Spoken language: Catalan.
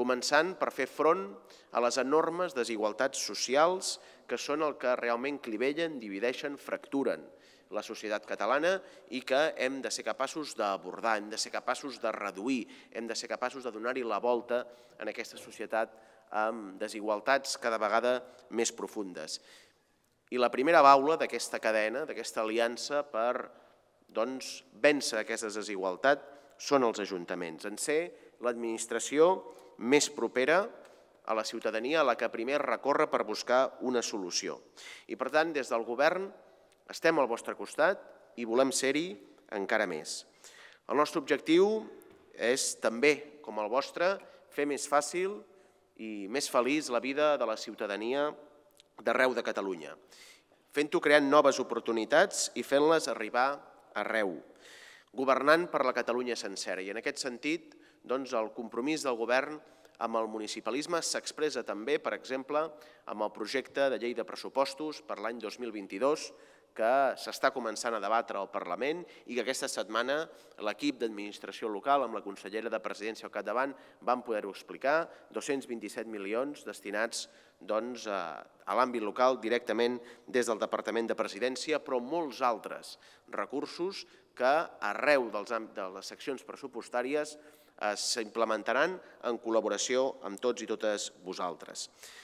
començant per fer front a les enormes desigualtats socials que són el que realment clivellen, divideixen, fracturen la societat catalana i que hem de ser capaços d'abordar, hem de ser capaços de reduir, hem de ser capaços de donar-hi la volta en aquesta societat amb desigualtats cada vegada més profundes. I la primera baula d'aquesta cadena, d'aquesta aliança per doncs, vèncer aquestes desigualtats són els ajuntaments, en ser l'administració més propera a la ciutadania a la que primer recorre per buscar una solució. I per tant, des del govern estem al vostre costat i volem ser-hi encara més. El nostre objectiu és també, com el vostre, fer més fàcil i més feliç la vida de la ciutadania d'arreu de Catalunya, fent-ho creant noves oportunitats i fent-les arribar arreu, governant per la Catalunya sencera. I en aquest sentit, doncs, el compromís del govern amb el municipalisme s'expressa també, per exemple, amb el projecte de llei de pressupostos per l'any 2022 que s'està començant a debatre al Parlament i que aquesta setmana l'equip d'administració local amb la consellera de presidència al capdavant van poder-ho explicar, 227 milions destinats doncs, a l'àmbit local directament des del Departament de Presidència, però molts altres recursos que arreu dels, de les seccions pressupostàries eh, s'implementaran en col·laboració amb tots i totes vosaltres.